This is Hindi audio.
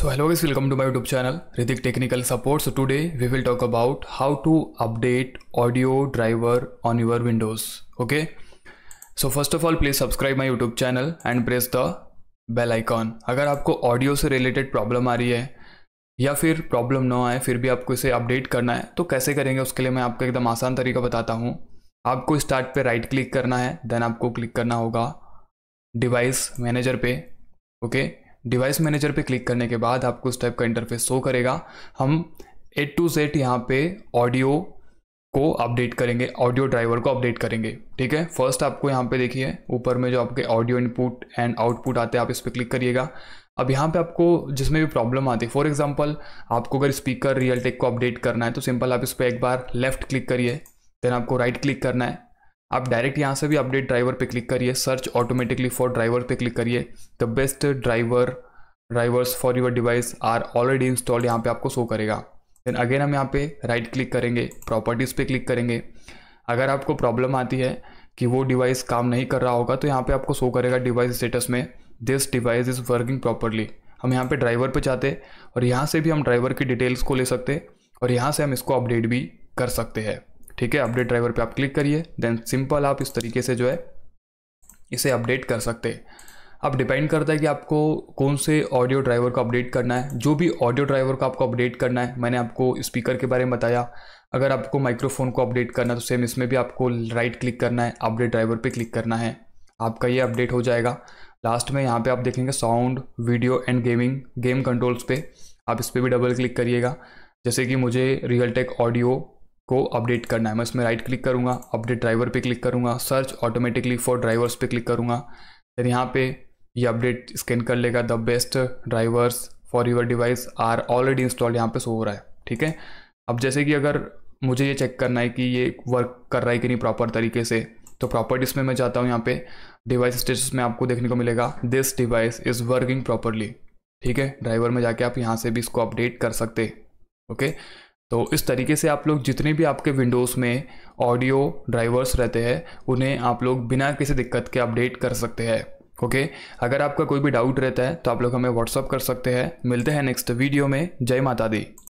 So hello guys welcome to my YouTube channel रिदिक technical support so today we will talk about how to update audio driver on your Windows okay so first of all please subscribe my YouTube channel and press the bell icon अगर आपको ऑडियो से रिलेटेड प्रॉब्लम आ रही है या फिर प्रॉब्लम ना आए फिर भी आपको इसे अपडेट करना है तो कैसे करेंगे उसके लिए मैं आपको एकदम आसान तरीका बताता हूँ आपको स्टार्ट पे राइट क्लिक करना है देन आपको क्लिक करना होगा डिवाइस मैनेजर पे ओके okay? डिवाइस मैनेजर पे क्लिक करने के बाद आपको उस टाइप का इंटरफेस शो करेगा हम एट टू सेट यहाँ पे ऑडियो को अपडेट करेंगे ऑडियो ड्राइवर को अपडेट करेंगे ठीक है फर्स्ट आपको यहाँ पे देखिए ऊपर में जो आपके ऑडियो इनपुट एंड आउटपुट आते हैं आप इस पर क्लिक करिएगा अब यहाँ पे आपको जिसमें भी प्रॉब्लम आती है फॉर एग्जाम्पल आपको अगर स्पीकर रियल टेक को अपडेट करना है तो सिंपल आप इस पर एक बार लेफ्ट क्लिक करिए देन आपको राइट right क्लिक करना है आप डायरेक्ट यहाँ से भी अपडेट ड्राइवर पे क्लिक करिए सर्च ऑटोमेटिकली फॉर ड्राइवर पे क्लिक करिए the best driver drivers for your device are already installed यहाँ पे आपको शो करेगा देन अगेन हम यहाँ पे राइट क्लिक करेंगे प्रॉपर्टीज़ पे क्लिक करेंगे अगर आपको प्रॉब्लम आती है कि वो डिवाइस काम नहीं कर रहा होगा तो यहाँ पे आपको शो करेगा डिवाइस स्टेटस में this device is working properly हम यहाँ पे ड्राइवर पे जाते और यहाँ से भी हम ड्राइवर की डिटेल्स को ले सकते और यहाँ से हम इसको अपडेट भी कर सकते हैं ठीक है अपडेट ड्राइवर पे आप क्लिक करिए देन सिंपल आप इस तरीके से जो है इसे अपडेट कर सकते हैं अब डिपेंड करता है कि आपको कौन से ऑडियो ड्राइवर को अपडेट करना है जो भी ऑडियो ड्राइवर को आपको अपडेट करना है मैंने आपको स्पीकर के बारे में बताया अगर आपको माइक्रोफोन को अपडेट करना है तो सेम इसमें भी आपको राइट क्लिक करना है अपडेट ड्राइवर पे क्लिक करना है आपका ये अपडेट हो जाएगा लास्ट में यहाँ पे आप देखेंगे sound video and gaming game controls पे आप इस पर भी डबल क्लिक करिएगा जैसे कि मुझे रियल टेक ऑडियो को अपडेट करना है मैं इसमें राइट क्लिक करूँगा अपडेट ड्राइवर पे क्लिक करूँगा सर्च ऑटोमेटिकली फॉर ड्राइवर्स पे क्लिक करूँगा फिर यहाँ पे ये अपडेट स्कैन कर लेगा the best drivers for your device are already installed यहाँ पे सो हो रहा है ठीक है अब जैसे कि अगर मुझे ये चेक करना है कि ये वर्क कर रहा है कि नहीं प्रॉपर तरीके से तो प्रॉपर्टीज़ में मैं जाता हूँ यहाँ पे डिवाइस स्टेटस में आपको देखने को मिलेगा this device is working properly ठीक है ड्राइवर में जाके आप यहाँ से भी इसको अपडेट कर सकते ओके okay? तो इस तरीके से आप लोग जितने भी आपके विंडोज़ में ऑडियो ड्राइवर्स रहते हैं उन्हें आप लोग बिना किसी दिक्कत के अपडेट कर सकते हैं ओके अगर आपका कोई भी डाउट रहता है तो आप लोग हमें व्हाट्सअप कर सकते हैं मिलते हैं नेक्स्ट वीडियो में जय माता दी